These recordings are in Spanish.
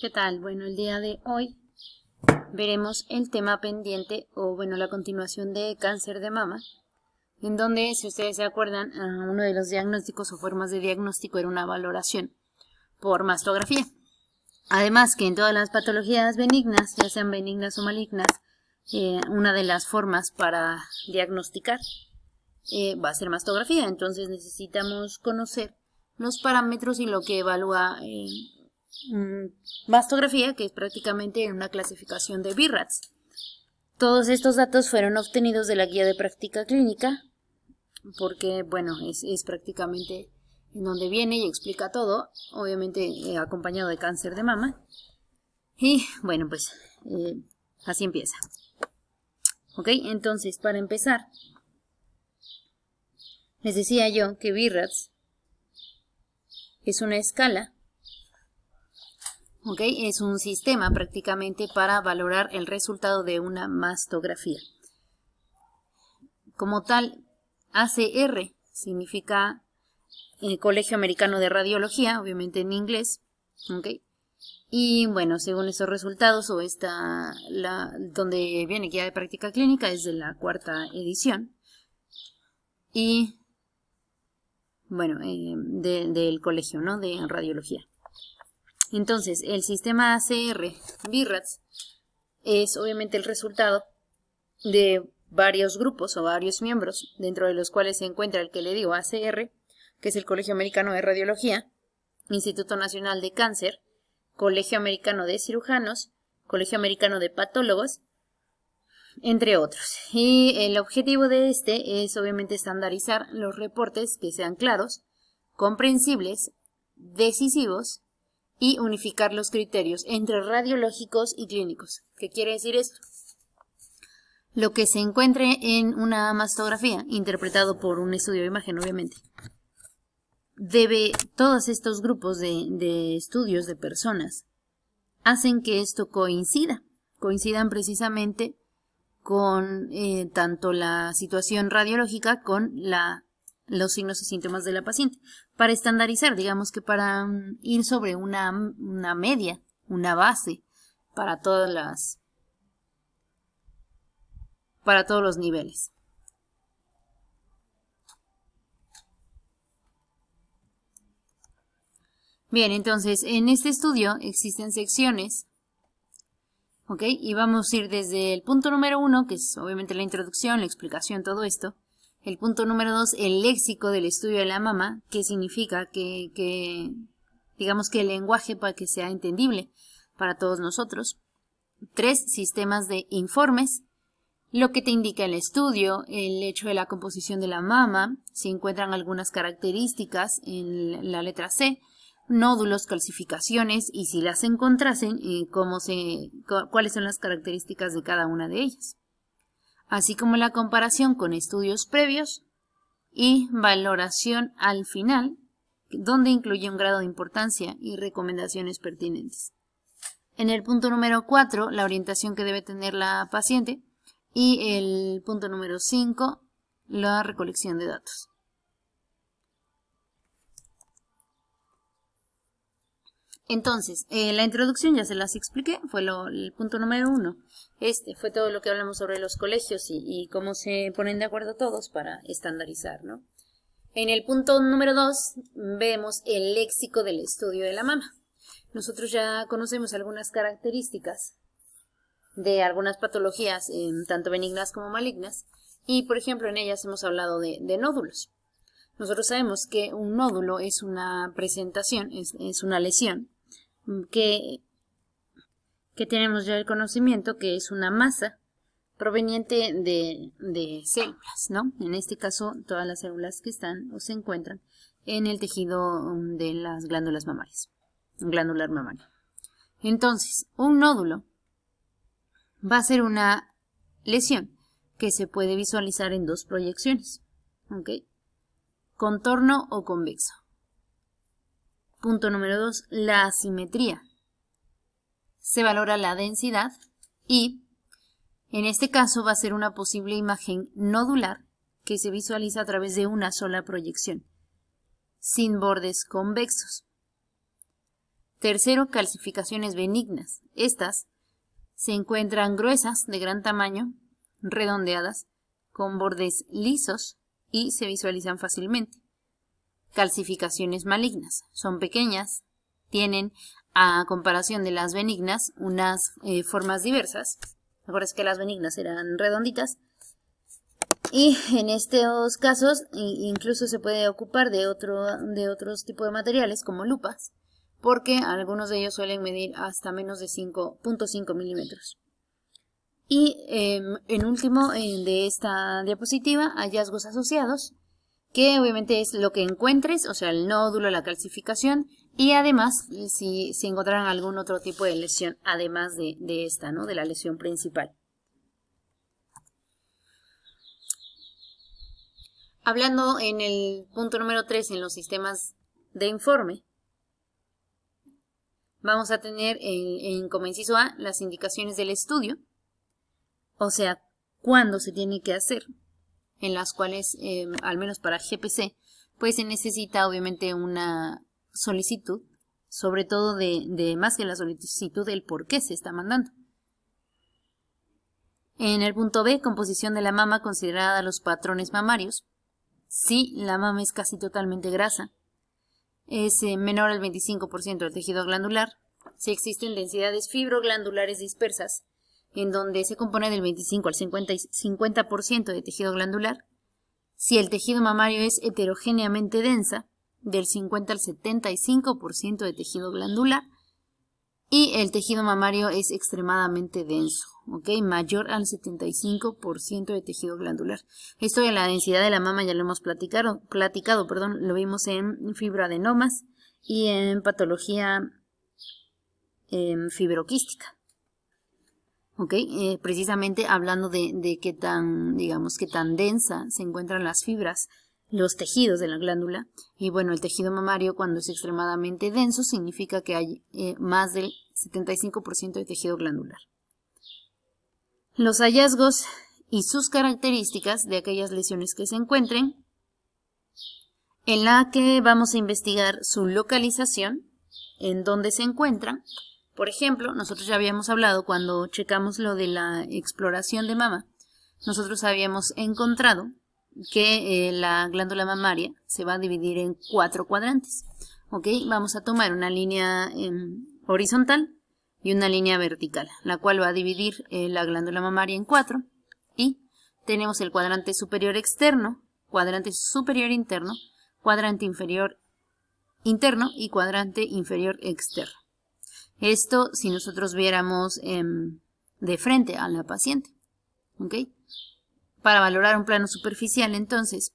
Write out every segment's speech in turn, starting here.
¿Qué tal? Bueno, el día de hoy veremos el tema pendiente o bueno, la continuación de cáncer de mama, en donde, si ustedes se acuerdan, ah, uno de los diagnósticos o formas de diagnóstico era una valoración por mastografía. Además que en todas las patologías benignas, ya sean benignas o malignas, eh, una de las formas para diagnosticar eh, va a ser mastografía. Entonces necesitamos conocer los parámetros y lo que evalúa eh, Mm, mastografía, que es prácticamente una clasificación de BIRATS. Todos estos datos fueron obtenidos de la guía de práctica clínica, porque, bueno, es, prácticamente en donde viene y explica todo, obviamente eh, acompañado de cáncer de mama. Y, bueno, pues eh, así empieza. ¿Ok? Entonces, para empezar, les decía yo que BIRATS es una escala es un sistema prácticamente para valorar el resultado de una mastografía. Como tal, ACR significa eh, Colegio Americano de Radiología, obviamente en inglés, Y bueno, según esos resultados, o esta, la, donde viene guía de práctica clínica, es de la cuarta edición. Y, bueno, eh, del colegio, ¿no? De radiología. Entonces, el sistema ACR BIRATS es obviamente el resultado de varios grupos o varios miembros, dentro de los cuales se encuentra el que le digo ACR, que es el Colegio Americano de Radiología, Instituto Nacional de Cáncer, Colegio Americano de Cirujanos, Colegio Americano de Patólogos, entre otros. Y el objetivo de este es obviamente estandarizar los reportes que sean claros, comprensibles, decisivos y unificar los criterios entre radiológicos y clínicos. ¿Qué quiere decir esto? Lo que se encuentre en una mastografía, interpretado por un estudio de imagen, obviamente, debe, todos estos grupos de, estudios de personas hacen que esto coincida, coincidan precisamente con eh, tanto la situación radiológica con la los signos y síntomas de la paciente, para estandarizar, digamos que para mm, ir sobre una, una media, una base para todas las para todos los niveles. Bien, entonces en este estudio existen secciones, ¿ok? Y vamos a ir desde el punto número uno, que es obviamente la introducción, la explicación, todo esto, el punto número dos, el léxico del estudio de la mama, que significa que, digamos que el lenguaje para que sea entendible para todos nosotros. Tres, sistemas de informes, lo que te indica el estudio, el hecho de la composición de la mama, si encuentran algunas características en la letra C, nódulos, calcificaciones y si las encontrasen, eh, cómo se, cuáles son las características de cada una de ellas así como la comparación con estudios previos y valoración al final, donde incluye un grado de importancia y recomendaciones pertinentes. En el punto número 4, la orientación que debe tener la paciente. Y el punto número 5, la recolección de datos. Entonces, eh, la introducción ya se las expliqué, fue el punto número uno. Este fue todo lo que hablamos sobre los colegios y, cómo se ponen de acuerdo todos para estandarizar, ¿no? En el punto número dos vemos el léxico del estudio de la mama. Nosotros ya conocemos algunas características de algunas patologías, em, tanto benignas como malignas, y por ejemplo en ellas hemos hablado de, nódulos. Nosotros sabemos que un nódulo es una presentación, es una lesión, que, que tenemos ya el conocimiento que es una masa proveniente de, de células, ¿no? En este caso, todas las células que están o se encuentran en el tejido um, de las glándulas mamarias, glandular mamaria. Entonces, un nódulo va a ser una lesión que se puede visualizar en dos proyecciones, ¿ok? Contorno o convexo. Punto número 2, la asimetría. Se valora la densidad y, en este caso, va a ser una posible imagen nodular que se visualiza a través de una sola proyección, sin bordes convexos. Tercero, calcificaciones benignas. Estas se encuentran gruesas, de gran tamaño, redondeadas, con bordes lisos y se visualizan fácilmente calcificaciones malignas. Son pequeñas, tienen, a comparación de las benignas, unas eh, formas diversas. es que las benignas eran redonditas. Y en estos casos incluso se puede ocupar de, otro, de otros tipos de materiales como lupas, porque algunos de ellos suelen medir hasta menos de 5.5 milímetros. Y em, en último de esta diapositiva, hallazgos asociados que obviamente es lo que encuentres, o sea, el nódulo, la calcificación, y además si, si encontraran algún otro tipo de lesión, además de, esta, ¿no? De la lesión principal. Hablando en el punto número 3, en los sistemas de informe, vamos a tener en, en como A las indicaciones del estudio, o sea, cuándo se tiene que hacer, en las cuales, em, al menos para GPC, pues se necesita obviamente una solicitud, sobre todo de, más que la solicitud, el por qué se está mandando. En el punto B, composición de la mama considerada los patrones mamarios. si la mama es casi totalmente grasa. Es eh, menor al 25% del tejido glandular. Si existen densidades fibroglandulares dispersas, en donde se compone del 25 al 50, de tejido glandular. Si el tejido mamario es heterogéneamente densa, del 50 al 75% de tejido glandular. Y el tejido mamario es extremadamente denso, Mayor al 75% de tejido glandular. Esto de la densidad de la mama ya lo hemos platicado, platicado perdón, lo vimos en fibroadenomas y en patología em, fibroquística. Eh, precisamente hablando de, qué tan, digamos, qué tan densa se encuentran las fibras, los tejidos de la glándula. Y bueno, el tejido mamario cuando es extremadamente denso significa que hay eh, más del 75% de tejido glandular. Los hallazgos y sus características de aquellas lesiones que se encuentren, en la que vamos a investigar su localización, en dónde se encuentran, por ejemplo, nosotros ya habíamos hablado cuando checamos lo de la exploración de mama, nosotros habíamos encontrado que eh, la glándula mamaria se va a dividir en cuatro cuadrantes. Vamos a tomar una línea em, horizontal y una línea vertical, la cual va a dividir eh, la glándula mamaria en cuatro. Y tenemos el cuadrante superior externo, cuadrante superior interno, cuadrante inferior interno y cuadrante inferior externo. Esto si nosotros viéramos em, de frente a la paciente. ¿Ok? Para valorar un plano superficial, entonces,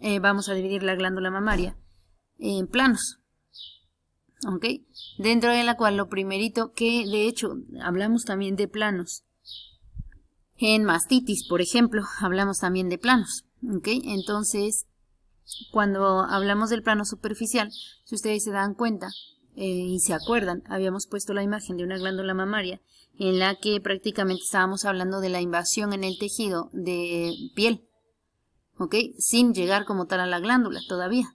eh, vamos a dividir la glándula mamaria en planos. ¿Ok? Dentro de la cual lo primerito que, de hecho, hablamos también de planos. En mastitis, por ejemplo, hablamos también de planos. ¿Ok? Entonces, cuando hablamos del plano superficial, si ustedes se dan cuenta, eh, y se acuerdan, habíamos puesto la imagen de una glándula mamaria en la que prácticamente estábamos hablando de la invasión en el tejido de piel, ¿ok? Sin llegar como tal a la glándula todavía.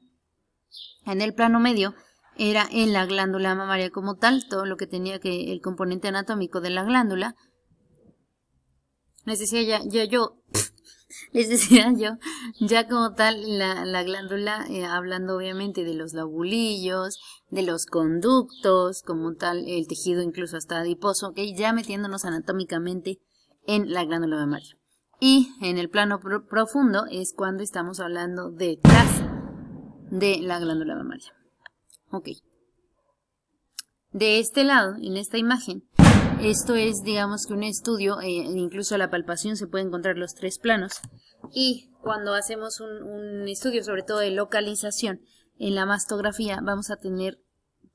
En el plano medio era en la glándula mamaria como tal, todo lo que tenía que el componente anatómico de la glándula. Les decía ya, yo, les decía yo, ya como tal, la, glándula, eh, hablando obviamente de los lobulillos, de los conductos, como tal, el tejido incluso hasta adiposo, ya metiéndonos anatómicamente en la glándula mamaria. Y en el plano profundo es cuando estamos hablando detrás de la glándula mamaria. Ok. De este lado, en esta imagen, esto es, digamos que un estudio, eh, incluso incluso la palpación se puede encontrar los tres planos. Y cuando hacemos un, estudio, sobre todo de localización, en la mastografía vamos a tener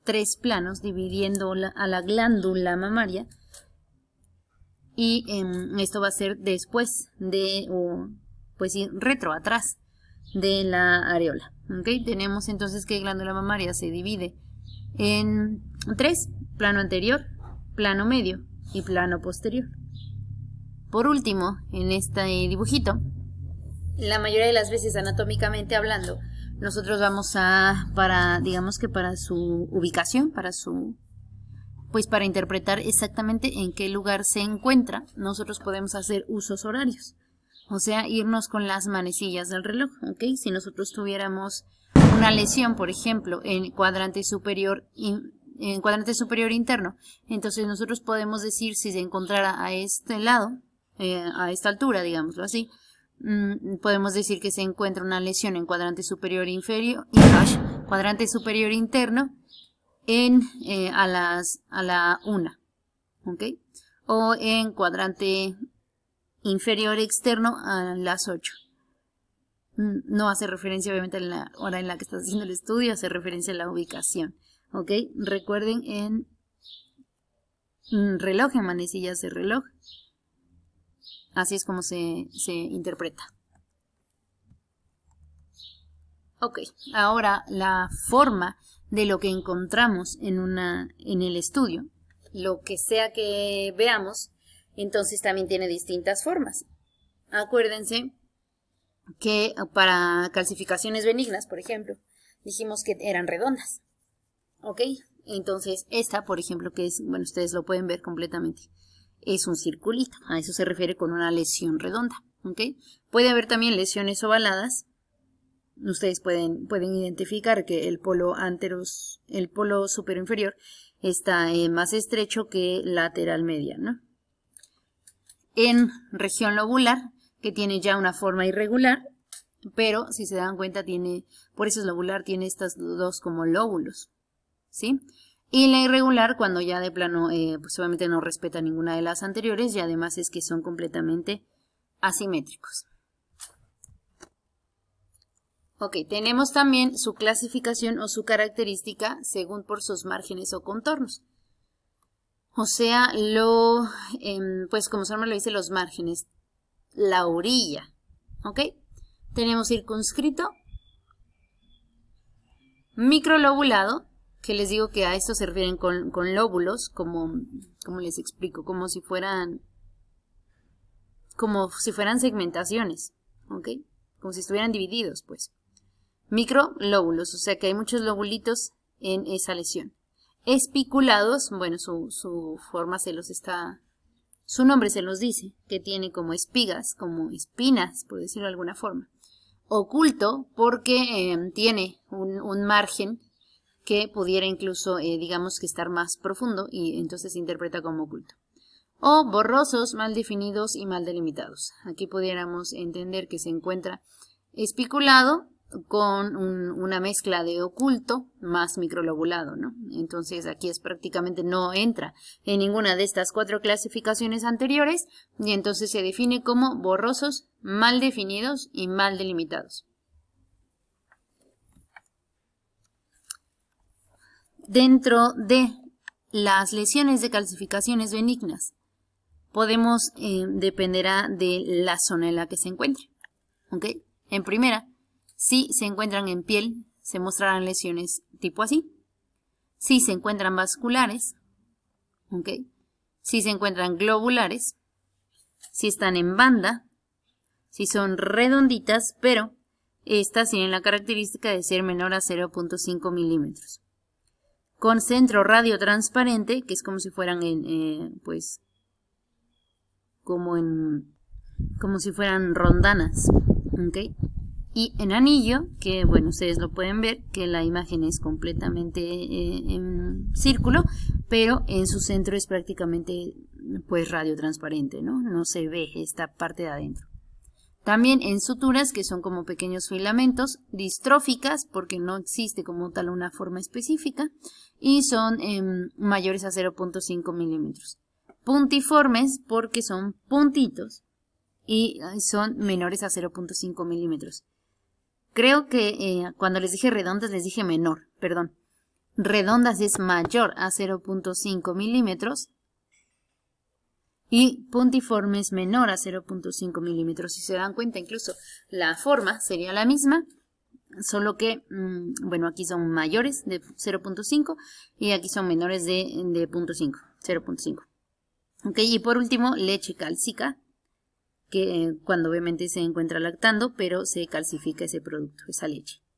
tres planos dividiendo a la glándula mamaria y em, esto va a ser después de, o, pues retro, atrás de la areola. ¿okay? Tenemos entonces que glándula mamaria se divide en tres, plano anterior, plano medio y plano posterior. Por último, en este dibujito, la mayoría de las veces anatómicamente hablando, nosotros vamos a, para, digamos que para su ubicación, para su, pues para interpretar exactamente en qué lugar se encuentra, nosotros podemos hacer usos horarios. O sea, irnos con las manecillas del reloj, ¿ok? Si nosotros tuviéramos una lesión, por ejemplo, en cuadrante superior en cuadrante superior interno. Entonces nosotros podemos decir si se encontrara a este lado, eh, a esta altura, digámoslo así, mm, podemos decir que se encuentra una lesión en cuadrante superior inferior, y, cuadrante superior interno, en, eh, a, las, a la 1, O en cuadrante inferior externo a las 8. Mm, no hace referencia obviamente a la hora en la que estás haciendo el estudio, hace referencia a la ubicación. ¿ok? Recuerden en mm, reloj, en manecillas de reloj. Así es como se, se interpreta. Ok, ahora la forma de lo que encontramos en, una, en el estudio, lo que sea que veamos, entonces también tiene distintas formas. Acuérdense que para calcificaciones benignas, por ejemplo, dijimos que eran redondas. ¿Ok? Entonces, esta, por ejemplo, que es, bueno, ustedes lo pueden ver completamente, es un circulito. A eso se refiere con una lesión redonda. ¿Ok? Puede haber también lesiones ovaladas. Ustedes pueden, pueden identificar que el polo anteros, el polo superinferior está eh, más estrecho que lateral ¿no? En región lobular, que tiene ya una forma irregular, pero si se dan cuenta tiene, por eso es lobular, tiene estas dos como lóbulos. ¿sí? Y la irregular, cuando ya de plano, eh, pues obviamente no respeta ninguna de las anteriores y además es que son completamente asimétricos. Ok, tenemos también su clasificación o su característica según por sus márgenes o contornos. O sea, lo, em, pues como se lo dice, los márgenes, la orilla, ¿ok? Tenemos circunscrito, microlobulado, que les digo que a esto se refieren con, lóbulos, como, como les explico, como si fueran como si fueran segmentaciones, ¿ok? Como si estuvieran divididos, pues. Micro lóbulos, o sea que hay muchos lóbulitos en esa lesión. Espiculados, bueno, su, forma se los está, su nombre se los dice, que tiene como espigas, como espinas, por decirlo de alguna forma. Oculto porque em, tiene un, un margen que pudiera incluso, eh, digamos que estar más profundo y entonces se interpreta como oculto. O borrosos, mal definidos y mal delimitados. Aquí pudiéramos entender que se encuentra espiculado con una mezcla de oculto más microlobulado, ¿no? Entonces aquí es prácticamente no entra en ninguna de estas cuatro clasificaciones anteriores y entonces se define como borrosos, mal definidos y mal delimitados. dentro de las lesiones de calcificaciones benignas. Podemos, eh, dependerá de la zona en la que se encuentre. ¿Ok? En primera, si se encuentran en piel, se mostrarán lesiones tipo así. Si se encuentran vasculares, ¿ok? Si se encuentran globulares, si están en banda, si son redonditas, pero estas tienen la característica de ser menor a 0.5 milímetros con centro radio transparente, que es como si fueran en, eh, pues, como en, como si fueran rondanas, Y en anillo, que bueno, ustedes lo pueden ver, que la imagen es completamente eh, en círculo, pero en su centro es prácticamente, pues, radio transparente, ¿no? No se ve esta parte de adentro. También en suturas, que son como pequeños filamentos, distróficas, porque no existe como tal una forma específica, y son em, mayores a 0.5 milímetros. Puntiformes, porque son puntitos y son menores a 0.5 milímetros. Creo que eh, cuando les dije redondas les dije menor, perdón. Redondas es mayor a 0.5 milímetros y puntiformes menor a 0.5 milímetros. Si se dan cuenta, incluso la forma sería la misma, solo que, mm, bueno, aquí son mayores de 0.5 y aquí son menores de, 0.5, 0.5. Ok, y por último, leche calcica, que eh, cuando obviamente se encuentra lactando, pero se calcifica ese producto, esa leche.